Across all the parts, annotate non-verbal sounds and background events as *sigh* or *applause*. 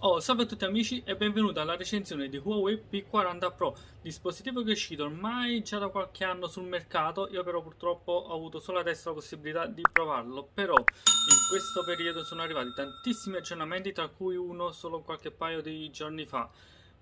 Oh, salve a tutti amici e benvenuti alla recensione di Huawei P40 Pro, dispositivo che è uscito ormai già da qualche anno sul mercato, io però purtroppo ho avuto solo adesso la possibilità di provarlo, però in questo periodo sono arrivati tantissimi aggiornamenti tra cui uno solo qualche paio di giorni fa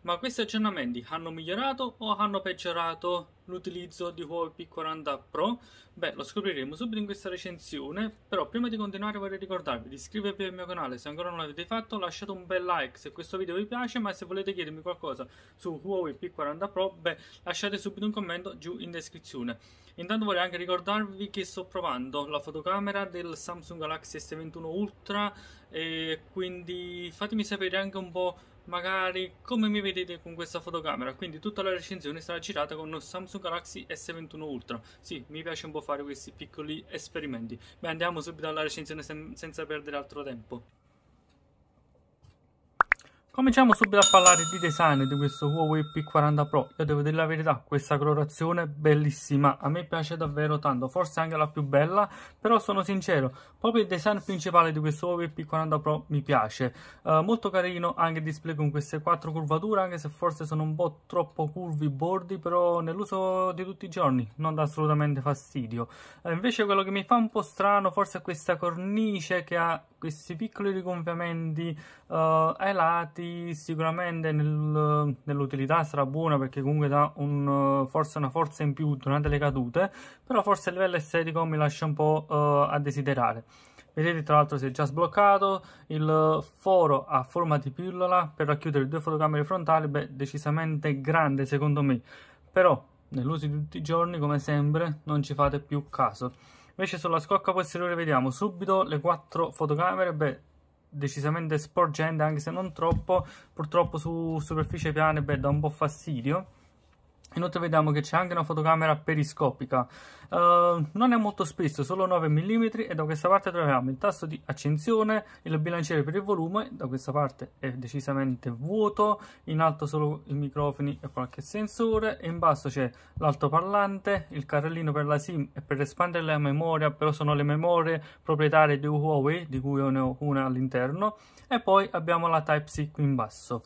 ma questi aggiornamenti hanno migliorato o hanno peggiorato l'utilizzo di Huawei P40 Pro? Beh, lo scopriremo subito in questa recensione, però prima di continuare vorrei ricordarvi di iscrivervi al mio canale se ancora non l'avete fatto, lasciate un bel like se questo video vi piace, ma se volete chiedermi qualcosa su Huawei P40 Pro, beh, lasciate subito un commento giù in descrizione. Intanto vorrei anche ricordarvi che sto provando la fotocamera del Samsung Galaxy S21 Ultra e quindi fatemi sapere anche un po' magari come mi vedete con questa fotocamera quindi tutta la recensione sarà girata con uno Samsung Galaxy S21 Ultra sì, mi piace un po' fare questi piccoli esperimenti beh andiamo subito alla recensione sen senza perdere altro tempo Cominciamo subito a parlare di design di questo Huawei P40 Pro. Io devo dire la verità, questa colorazione è bellissima, a me piace davvero tanto, forse anche la più bella, però sono sincero, proprio il design principale di questo Huawei P40 Pro mi piace. Eh, molto carino anche il display con queste quattro curvature, anche se forse sono un po' troppo curvi i bordi, però nell'uso di tutti i giorni non dà assolutamente fastidio. Eh, invece quello che mi fa un po' strano forse è questa cornice che ha questi piccoli rigonfiamenti eh, ai lati, Ducati sicuramente nel, nell'utilità sarà buona perché comunque dà un, forse una forza in più durante le cadute, però forse a livello estetico mi lascia un po' uh, a desiderare. Vedete tra l'altro si è già sbloccato il foro a forma di pillola per racchiudere due fotocamere frontali, beh decisamente grande secondo me, però nell'uso di tutti i giorni come sempre non ci fate più caso. Invece sulla scocca posteriore vediamo subito le quattro fotocamere, beh decisamente sporgente anche se non troppo purtroppo su superficie piane beh, dà un po' fastidio Inoltre vediamo che c'è anche una fotocamera periscopica, uh, non è molto spesso, solo 9 mm e da questa parte troviamo il tasto di accensione, il bilanciere per il volume, da questa parte è decisamente vuoto, in alto solo i microfoni e qualche sensore, e in basso c'è l'altoparlante, il carrellino per la SIM e per espandere la memoria, però sono le memorie proprietarie di Huawei, di cui io ne ho una all'interno, e poi abbiamo la Type-C qui in basso.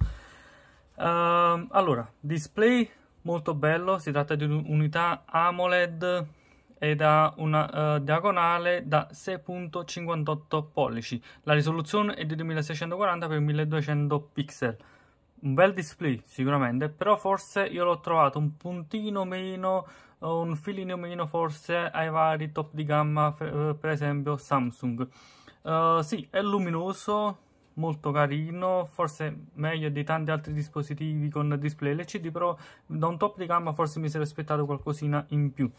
Uh, allora, display molto bello si tratta di un'unità AMOLED ed ha una uh, diagonale da 6.58 pollici la risoluzione è di 2640x1200 pixel un bel display sicuramente però forse io l'ho trovato un puntino meno eh, un filino meno forse ai vari top di gamma eh, per esempio Samsung uh, sì è luminoso molto carino, forse meglio di tanti altri dispositivi con display LCD, però da un top di gamma forse mi sarei aspettato qualcosina in più.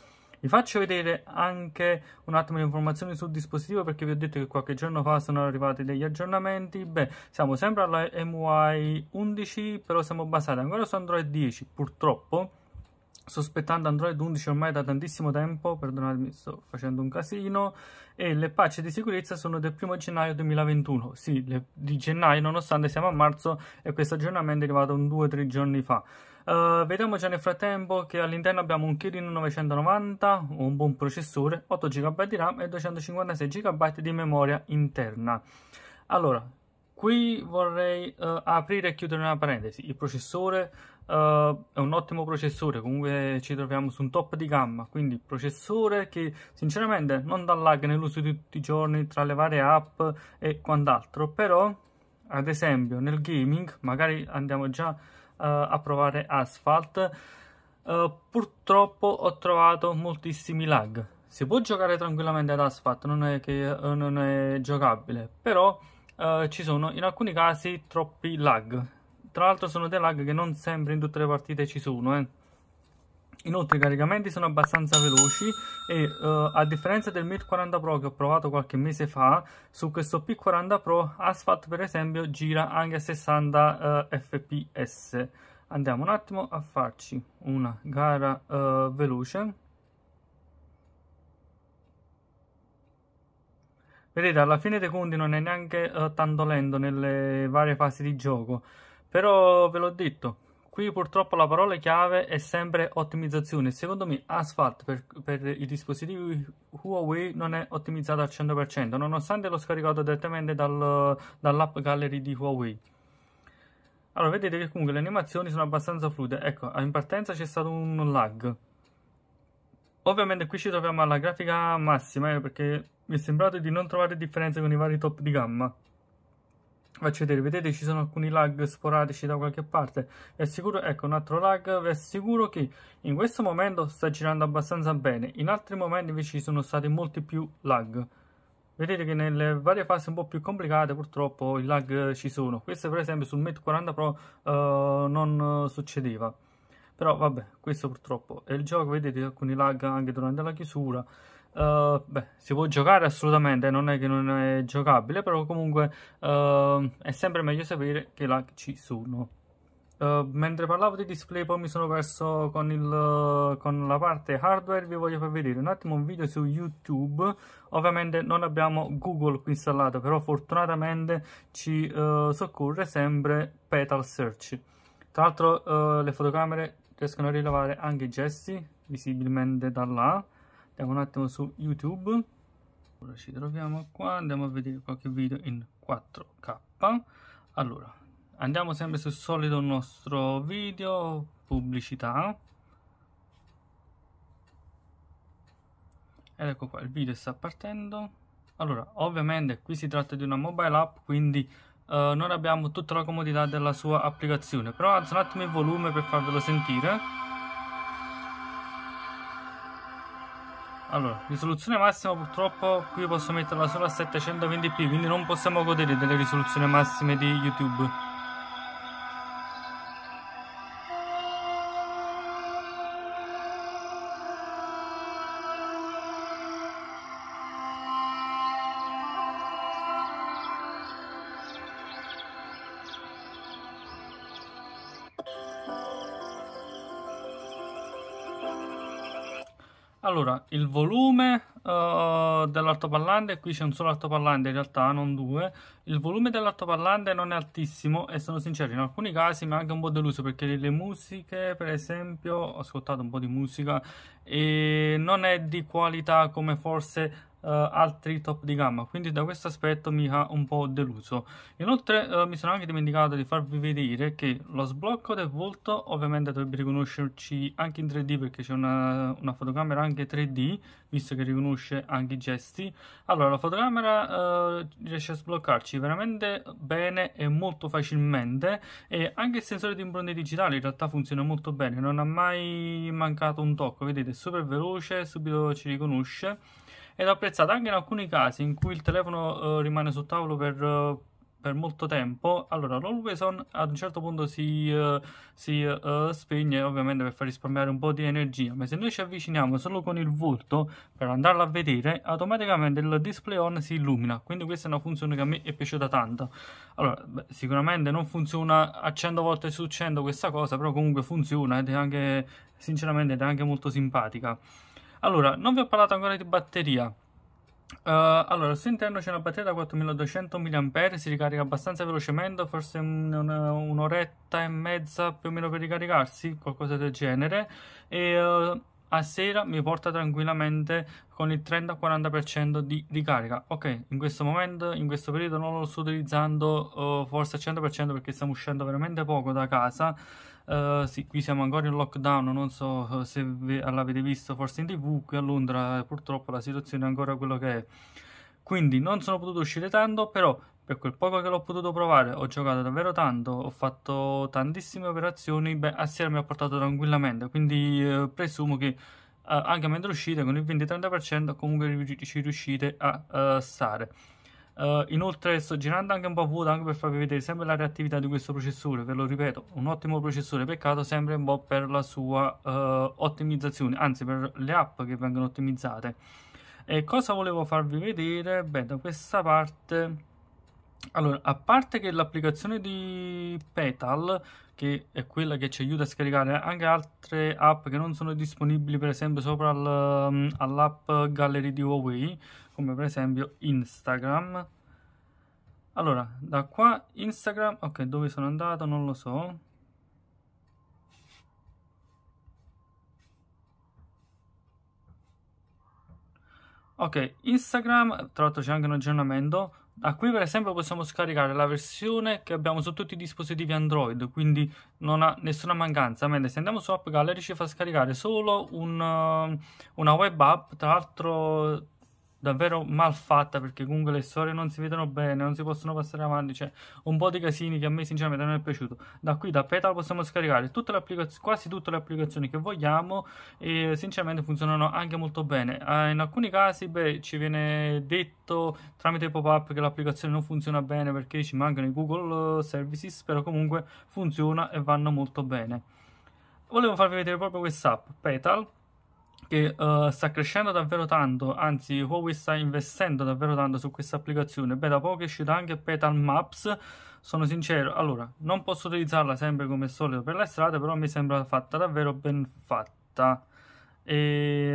Vi faccio vedere anche un attimo le informazioni sul dispositivo perché vi ho detto che qualche giorno fa sono arrivati degli aggiornamenti. Beh, siamo sempre alla MUI 11, però siamo basati ancora su Android 10, purtroppo sospettando Android 11 ormai da tantissimo tempo, perdonatemi sto facendo un casino, e le patch di sicurezza sono del 1 gennaio 2021, sì, le, di gennaio nonostante siamo a marzo e questo aggiornamento è arrivato un 2-3 giorni fa. Uh, vediamo già nel frattempo che all'interno abbiamo un Kirin 990, un buon processore, 8 GB di RAM e 256 GB di memoria interna. Allora, qui vorrei uh, aprire e chiudere una parentesi, il processore Uh, è un ottimo processore, comunque ci troviamo su un top di gamma, quindi processore che sinceramente non dà lag nell'uso di tutti i giorni tra le varie app e quant'altro, però ad esempio nel gaming magari andiamo già uh, a provare Asphalt, uh, purtroppo ho trovato moltissimi lag. Si può giocare tranquillamente ad Asphalt, non è, che, non è giocabile, però ci sono in alcuni casi troppi lag tra l'altro sono dei lag che non sempre in tutte le partite ci sono, eh. Inoltre i caricamenti sono abbastanza veloci e uh, a differenza del Mir 40 Pro che ho provato qualche mese fa, su questo P40 Pro Asphalt per esempio gira anche a 60 uh, fps. Andiamo un attimo a farci una gara uh, veloce. Vedete, alla fine dei conti non è neanche eh, tanto lento nelle varie fasi di gioco. Però ve l'ho detto, qui purtroppo la parola chiave è sempre ottimizzazione. Secondo me Asphalt per, per i dispositivi Huawei non è ottimizzato al 100%, nonostante l'ho scaricato direttamente dal, dall'app gallery di Huawei. Allora, vedete che comunque le animazioni sono abbastanza fluide. Ecco, in partenza c'è stato un lag. Ovviamente qui ci troviamo alla grafica massima, eh, perché mi è sembrato di non trovare differenze con i vari top di gamma faccio vedere vedete ci sono alcuni lag sporadici da qualche parte è sicuro ecco un altro lag vi assicuro che in questo momento sta girando abbastanza bene in altri momenti invece ci sono stati molti più lag vedete che nelle varie fasi un po' più complicate purtroppo i lag ci sono questo per esempio sul Mate 40 Pro eh, non succedeva però vabbè questo purtroppo è il gioco vedete alcuni lag anche durante la chiusura eh, beh, si può giocare assolutamente, non è che non è giocabile, però comunque uh, è sempre meglio sapere che là ci sono. Uh, mentre parlavo di display poi mi sono perso con, il, con, la parte hardware, vi voglio far vedere un attimo un video su YouTube. Ovviamente non abbiamo Google qui installato, però fortunatamente ci soccorre sempre Petal Search. Tra l'altro le fotocamere riescono a rilevare anche Jesse visibilmente da là andiamo un attimo su youtube allora ci troviamo qua andiamo a vedere qualche video in 4k allora andiamo sempre sul solito nostro video pubblicità ed ecco qua il video sta partendo allora ovviamente qui si tratta di una mobile app quindi Uh, eh, non abbiamo tutta la comodità della sua applicazione però alzo un attimo il volume per farvelo sentire Allora, risoluzione massima purtroppo qui posso metterla solo a 720p, quindi non possiamo godere delle risoluzioni massime di YouTube. il volume uh, dell'altoparlante, qui c'è un solo altoparlante in realtà, non due, il volume dell'altoparlante non è altissimo e sono sincero, in alcuni casi mi ha anche un po' deluso perché le musiche, per esempio, ho ascoltato un po' di musica e non è di qualità come forse Uh, altri top di gamma quindi da questo aspetto mi ha un po' deluso inoltre uh, mi sono anche dimenticato di farvi vedere che lo sblocco del volto ovviamente dovrebbe riconoscerci anche in 3D perché c'è una, una, fotocamera anche 3D visto che riconosce anche i gesti allora la fotocamera uh, riesce a sbloccarci veramente bene e molto facilmente e anche il sensore di impronte digitali in realtà funziona molto bene non ha mai mancato un tocco vedete super veloce subito ci riconosce ed apprezzata anche in alcuni casi in cui il telefono eh, rimane sul tavolo per, eh, per, molto tempo. Allora, l'always on ad un certo punto si, eh, si eh, spegne ovviamente per far risparmiare un po' di energia, ma se noi ci avviciniamo solo con il volto per andarlo a vedere, automaticamente il display on si illumina. Quindi questa è una funzione che a me è piaciuta tanto. Allora, beh, sicuramente non funziona a 100 volte su 100 questa cosa, però comunque funziona ed è anche sinceramente ed è anche molto simpatica. Allora, non vi ho parlato ancora di batteria. Uh, allora, al suo interno c'è una batteria da 4200 mAh, si ricarica abbastanza velocemente, forse un'oretta e mezza più o meno per ricaricarsi, qualcosa del genere. E uh, a sera mi porta tranquillamente con il 30-40% di ricarica. Ok, in questo momento, in questo periodo non lo sto utilizzando uh, forse al 100% perché stiamo uscendo veramente poco da casa eh, sì, qui siamo ancora in lockdown, non so eh, se l'avete visto forse in tv, qui a Londra eh, purtroppo la situazione è ancora quello che è. Quindi non sono potuto uscire tanto, però per quel poco che l'ho potuto provare ho giocato davvero tanto, ho fatto tantissime operazioni, beh, a sera mi ha portato tranquillamente, quindi eh, presumo che eh, anche mentre uscite con il 20-30% comunque ci riuscite a eh, stare. Uh, inoltre sto girando anche un po' vuoto anche per farvi vedere sempre la reattività di questo processore, ve lo ripeto, un ottimo processore, peccato sempre un po' per la sua uh, ottimizzazione, anzi per le app che vengono ottimizzate. E cosa volevo farvi vedere? Beh, da questa parte... Allora, a parte che l'applicazione di Petal, che è quella che ci aiuta a scaricare anche altre app che non sono disponibili, per esempio, sopra all'app Gallery di Huawei, come per esempio Instagram. Allora, da qua Instagram, ok, dove sono andato non lo so. Ok, Instagram, tra l'altro c'è anche un aggiornamento. Da qui per esempio possiamo scaricare la versione che abbiamo su tutti i dispositivi Android, quindi non ha nessuna mancanza. Mentre se andiamo su App Gallery ci fa scaricare solo un, una web app, tra l'altro davvero mal fatta perché comunque le storie non si vedono bene, non si possono passare avanti, c'è cioè, un po' di casini che a me sinceramente non è piaciuto. Da qui da Petal possiamo scaricare tutte quasi tutte le applicazioni che vogliamo e sinceramente funzionano anche molto bene. Eh, in alcuni casi beh, ci viene detto tramite pop-up che l'applicazione non funziona bene perché ci mancano i Google eh, Services, però comunque funziona e vanno molto bene. Volevo farvi vedere proprio questa app, Petal che uh, sta crescendo davvero tanto, anzi Huawei sta investendo davvero tanto su questa applicazione. Beh, da poco è uscita anche Petal Maps, sono sincero, allora, non posso utilizzarla sempre come solito per la strada, però mi sembra fatta davvero ben fatta. E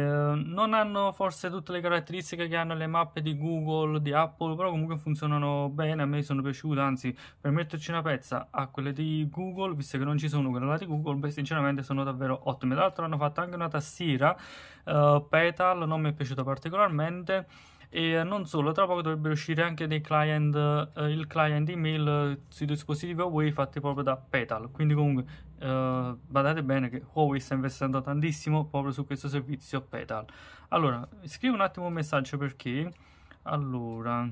non hanno forse tutte le caratteristiche che hanno le mappe di Google, di Apple, però comunque funzionano bene, a me sono piaciute, anzi per metterci una pezza a quelle di Google, visto che non ci sono quelle di Google, beh sinceramente sono davvero ottime. Tra l'altro hanno fatto anche una tastiera uh, Petal, non mi è piaciuta particolarmente e eh, non solo, tra poco dovrebbero uscire anche dei client, eh, il client email sui dispositivi Huawei fatti proprio da Petal, quindi comunque eh, badate bene che Huawei sta investendo tantissimo proprio su questo servizio Petal. Allora, scrivo un attimo un messaggio perché, allora...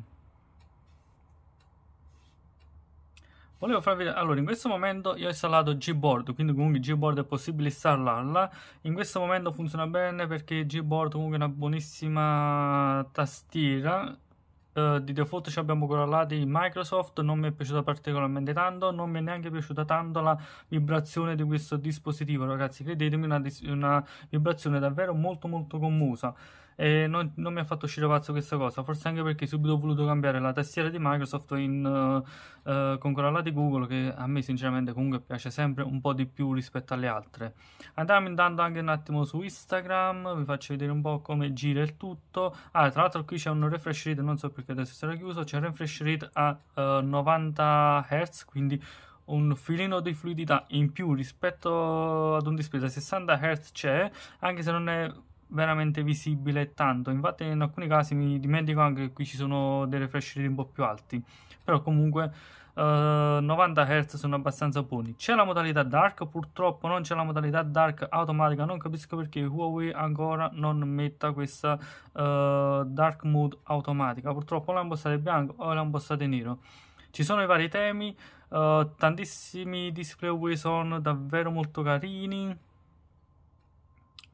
Volevo farvi vedere, allora in questo momento io ho installato Gboard, quindi comunque Gboard è possibile installarla. In questo momento funziona bene perché Gboard comunque è una buonissima tastiera. Uh, di default ci abbiamo correlati Microsoft, non mi è piaciuta particolarmente tanto, non mi è neanche piaciuta tanto la vibrazione di questo dispositivo, ragazzi, credetemi, una, una vibrazione davvero molto molto commusa e non, non mi ha fatto uscire pazzo questa cosa, forse anche perché subito ho voluto cambiare la tastiera di Microsoft in, uh, uh, con quella di Google che a me sinceramente comunque piace sempre un po' di più rispetto alle altre. Andiamo intanto anche un attimo su Instagram, vi faccio vedere un po' come gira il tutto. Ah, tra l'altro qui c'è un refresh rate, non so perché adesso sarà chiuso, c'è un refresh rate a uh, 90 Hz, quindi un filino di fluidità in più rispetto ad un display da 60 Hz c'è, anche se non è veramente visibile tanto infatti in alcuni casi mi dimentico anche che qui ci sono dei refresh rate un po' più alti però comunque eh, 90 Hz sono abbastanza buoni c'è la modalità dark purtroppo non c'è la modalità dark automatica non capisco perché Huawei ancora non metta questa eh, dark mode automatica purtroppo o la impostate bianco o la impostate nero ci sono i vari temi eh, tantissimi display Huawei sono davvero molto carini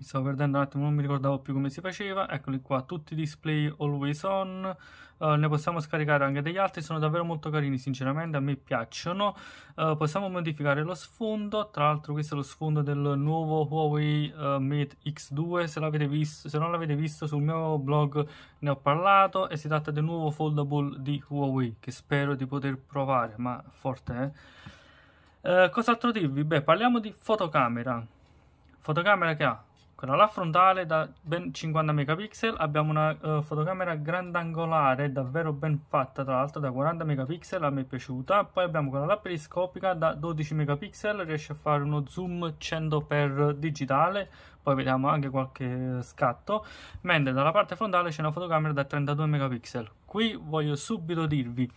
mi stavo perdendo un attimo, non mi ricordavo più come si faceva, eccoli qua, tutti i display always on, uh, ne possiamo scaricare anche degli altri, sono davvero molto carini sinceramente, a me piacciono, uh, possiamo modificare lo sfondo, tra l'altro questo è lo sfondo del nuovo Huawei uh, Mate X2, se, visto, se non l'avete visto sul mio blog ne ho parlato e si tratta del nuovo foldable di Huawei che spero di poter provare, ma forte eh? Uh, cos'altro dirvi? Beh, parliamo di fotocamera. Fotocamera che ha con la frontale da ben 50 megapixel abbiamo una uh, fotocamera grandangolare davvero ben fatta tra l'altro da 40 megapixel a me è piaciuta poi abbiamo quella la periscopica da 12 megapixel riesce a fare uno zoom 100x digitale poi vediamo anche qualche scatto mentre dalla parte frontale c'è una fotocamera da 32 megapixel qui voglio subito dirvi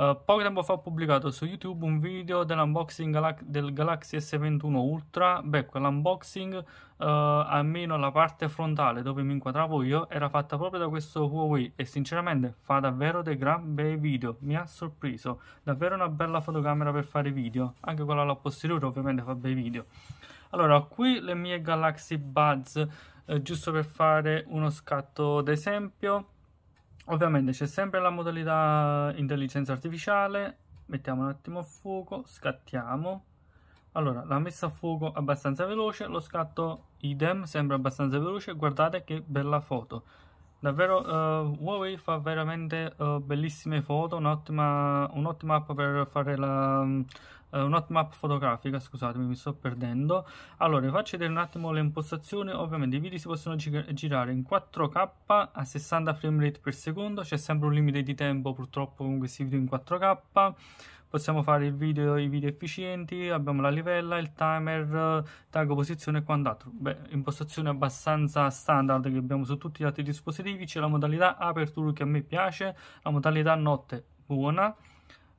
eh, poco tempo fa ho pubblicato su YouTube un video dell'unboxing del Galaxy S21 Ultra. Beh, quell'unboxing, uh, almeno la parte frontale dove mi inquadravo io, era fatta proprio da questo Huawei e sinceramente fa davvero dei gran bei video. Mi ha sorpreso, davvero una bella fotocamera per fare video. Anche quella alla posteriore ovviamente fa bei video. Allora, qui le mie Galaxy Buds, eh, giusto per fare uno scatto d'esempio Ovviamente c'è sempre la modalità intelligenza artificiale, mettiamo un attimo a fuoco, scattiamo. Allora, la messa a fuoco abbastanza veloce, lo scatto idem, sempre abbastanza veloce, guardate che bella foto. Davvero uh, Huawei fa veramente uh, bellissime foto, un'ottima un app per fare la... Um, eh, un'hotmap fotografica, scusatemi, mi sto perdendo. Allora, vi faccio vedere un attimo le impostazioni. Ovviamente i video si possono gi girare in 4K a 60 frame rate per secondo, c'è sempre un limite di tempo purtroppo con questi video in 4K. Possiamo fare il video, i video efficienti, abbiamo la livella, il timer, tag posizione e quant'altro. Beh, impostazione abbastanza standard che abbiamo su tutti gli altri dispositivi. C'è la modalità aperture che a me piace, la modalità notte buona,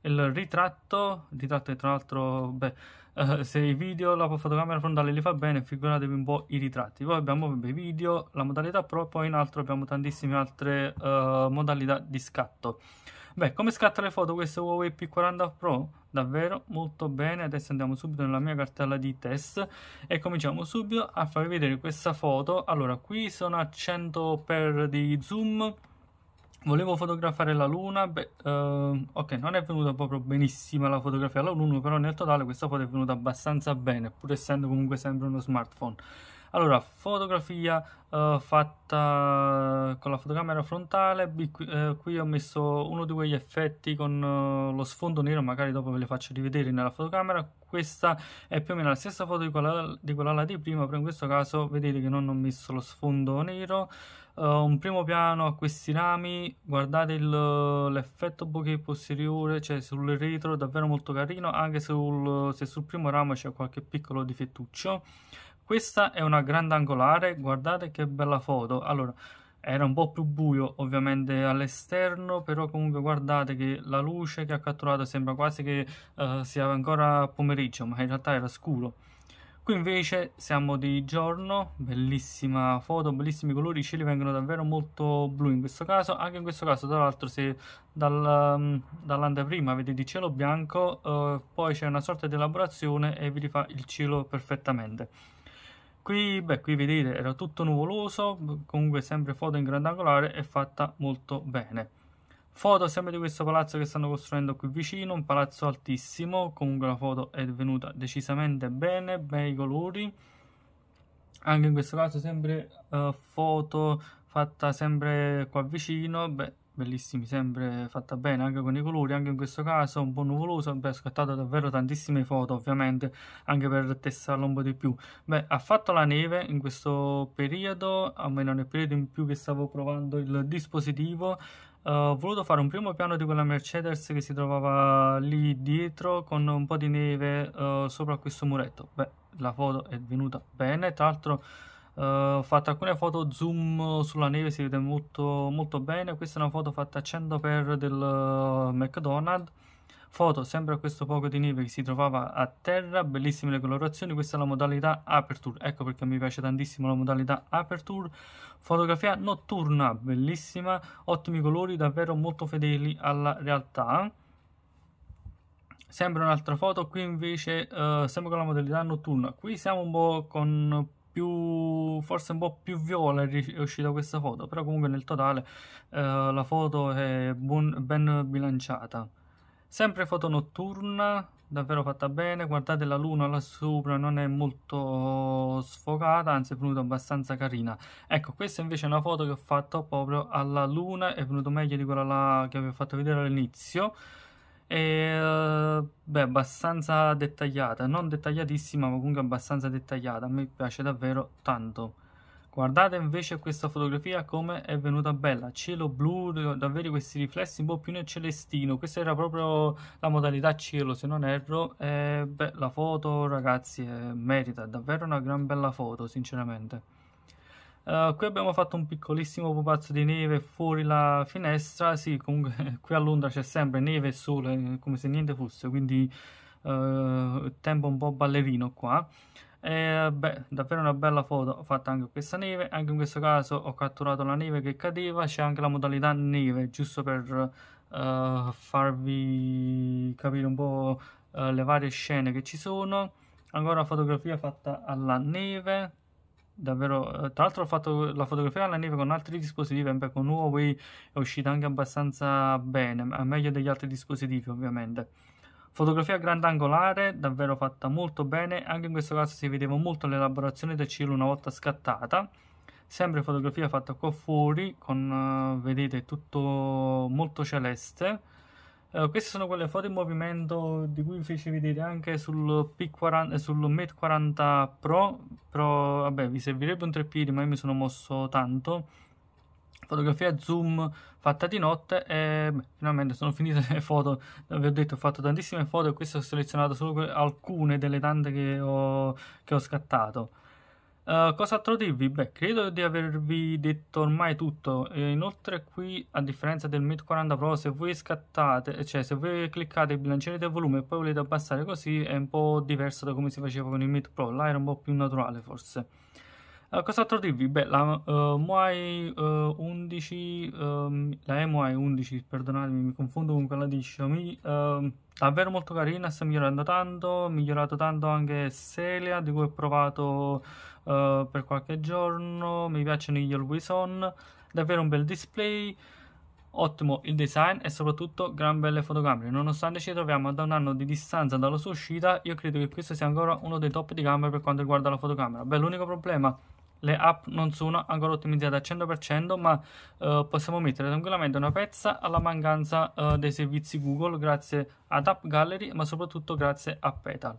il ritratto, il ritratto che tra l'altro, beh, eh, se i video la fotocamera frontale li fa bene, figuratevi un po' i ritratti. Poi abbiamo i video, la modalità pro, poi in altro abbiamo tantissime altre eh, modalità di scatto. Beh, come scatta le foto questo Huawei P40 Pro? Davvero molto bene, adesso andiamo subito nella mia cartella di test e cominciamo subito a farvi vedere questa foto. Allora, qui sono a 100x di zoom, Volevo fotografare la luna, beh, uh, ok, non è venuta proprio benissima la fotografia alla luna, però nel totale questa foto è venuta abbastanza bene, pur essendo comunque sempre uno smartphone. Allora, fotografia eh, fatta con la fotocamera frontale, eh, qui ho messo uno di quegli effetti con eh, lo sfondo nero, magari dopo ve li faccio rivedere nella fotocamera. Questa è più o meno la stessa foto di quella di, quella di prima, però in questo caso vedete che non ho messo lo sfondo nero. Eh, un primo piano a questi rami, guardate l'effetto bokeh posteriore, cioè sul retro, davvero molto carino, anche sul, se sul primo ramo c'è qualche piccolo difettuccio. Questa è una grande angolare guardate che bella foto. Allora, era un po' più buio ovviamente all'esterno, però comunque guardate che la luce che ha catturato sembra quasi che uh, sia ancora pomeriggio, ma in realtà era scuro. Qui invece siamo di giorno, bellissima foto, bellissimi colori, i cieli vengono davvero molto blu in questo caso, anche in questo caso tra l'altro se dal, mm, dall'anteprima vedete cielo bianco, eh, poi c'è una sorta di elaborazione e vi rifà il cielo perfettamente. Qui, beh, qui vedete era tutto nuvoloso, comunque sempre foto in grandangolare e fatta molto bene. Foto sempre di questo palazzo che stanno costruendo qui vicino, un palazzo altissimo, comunque la foto è venuta decisamente bene, bei colori. Anche in questo caso sempre eh, foto fatta sempre qua vicino, beh, bellissimi, sempre fatta bene anche con i colori, anche in questo caso un po' nuvoloso, beh, scattato davvero tantissime foto ovviamente, anche per testarlo un po' di più. Beh, ha fatto la neve in questo periodo, almeno nel periodo in più che stavo provando il dispositivo, Uh, ho voluto fare un primo piano di quella Mercedes che si trovava lì dietro con un po' di neve uh, sopra questo muretto. Beh, la foto è venuta bene, tra l'altro Uh, fatta alcune foto zoom eh, sulla neve si vede molto, molto bene questa è una foto fatta a 100x del eh, McDonald's foto sempre a questo poco di neve che si trovava a terra bellissime le colorazioni questa è la modalità aperture ecco perché mi piace tantissimo la modalità aperture fotografia notturna bellissima ottimi colori davvero molto fedeli alla realtà sempre un'altra foto qui invece uh, sempre con la modalità notturna qui siamo un po' con più forse un po' più viola è uscita questa foto però comunque nel totale eh, la foto è buon, ben bilanciata sempre foto notturna davvero fatta bene guardate la luna là sopra non è molto sfocata anzi è venuta abbastanza carina ecco questa invece è una foto che ho fatto proprio alla luna è venuto meglio di quella che vi ho fatto vedere all'inizio e eh, beh, abbastanza dettagliata, non dettagliatissima, ma comunque abbastanza dettagliata. A me piace davvero tanto. Guardate invece questa fotografia come è venuta bella, cielo blu, davvero questi riflessi un po' più nel celestino, questa era proprio la modalità cielo se non erro, e beh, la foto ragazzi eh, merita, davvero una gran bella foto sinceramente. Eh, qui abbiamo fatto un piccolissimo pupazzo di neve fuori la finestra, sì, comunque *laughs* qui a Londra c'è sempre neve e sole, eh, come se niente fosse, quindi eh, tempo un po' ballerino qua. E, beh, davvero una bella foto fatta anche questa neve, anche in questo caso ho catturato la neve che cadeva, c'è anche la modalità neve, giusto per eh, farvi capire un po' eh, le varie scene che ci sono. Ancora fotografia fatta alla neve, davvero. Eh, tra l'altro ho fatto la fotografia alla neve con altri dispositivi, anche con Huawei è uscita anche abbastanza bene, meglio degli altri dispositivi ovviamente. Fotografia grandangolare, davvero fatta molto bene, anche in questo caso si vedeva molto l'elaborazione del cielo una volta scattata. Sempre fotografia fatta qua fuori, con, eh, vedete, tutto molto celeste Uh, queste sono quelle foto in movimento di cui vi feci vedere anche sul, P40, eh, sul Mate 40 Pro, però vabbè vi servirebbe un treppiedi ma io mi sono mosso tanto. Fotografia zoom fatta di notte e beh, finalmente sono finite le foto, vi ho detto ho fatto tantissime foto e queste ho selezionato solo alcune delle tante che ho, che ho scattato. Uh, eh, cos'altro dirvi? Beh, credo di avervi detto ormai tutto. E inoltre qui, a differenza del Mate 40 Pro, se voi scattate, cioè se voi cliccate il bilanciere del volume e poi volete abbassare così, è un po' diverso da come si faceva con il Mate Pro. Là era un po' più naturale forse. Uh, eh, cos'altro dirvi? Beh, la uh, MOI 11, um, la MOI 11, perdonatemi, mi confondo con quella di Xiaomi, ehm, davvero molto carina, sta migliorando tanto, migliorato tanto anche Celia, di cui ho provato uh, per qualche giorno, mi piacciono gli always on, davvero un bel display, ottimo il design e soprattutto gran belle fotocamere. Nonostante ci troviamo da un anno di distanza dalla sua uscita, io credo che questo sia ancora uno dei top di gamma per quanto riguarda la fotocamera. Beh, l'unico problema le app non sono ancora ottimizzate al 100% ma eh, possiamo mettere tranquillamente una pezza alla mancanza eh, dei servizi Google grazie ad App Gallery ma soprattutto grazie a Petal.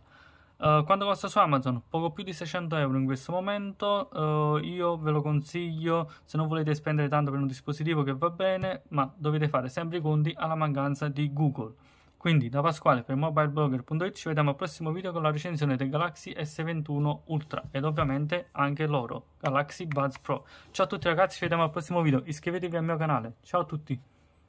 Uh, eh, quanto costa su Amazon? Poco più di 600 euro in questo momento, uh, io ve lo consiglio se non volete spendere tanto per un dispositivo che va bene, ma dovete fare sempre i conti alla mancanza di Google. Quindi da Pasquale per mobileblogger.it ci vediamo al prossimo video con la recensione del Galaxy S21 Ultra ed ovviamente anche loro, Galaxy Buds Pro. Ciao a tutti ragazzi, ci vediamo al prossimo video, iscrivetevi al mio canale, ciao a tutti!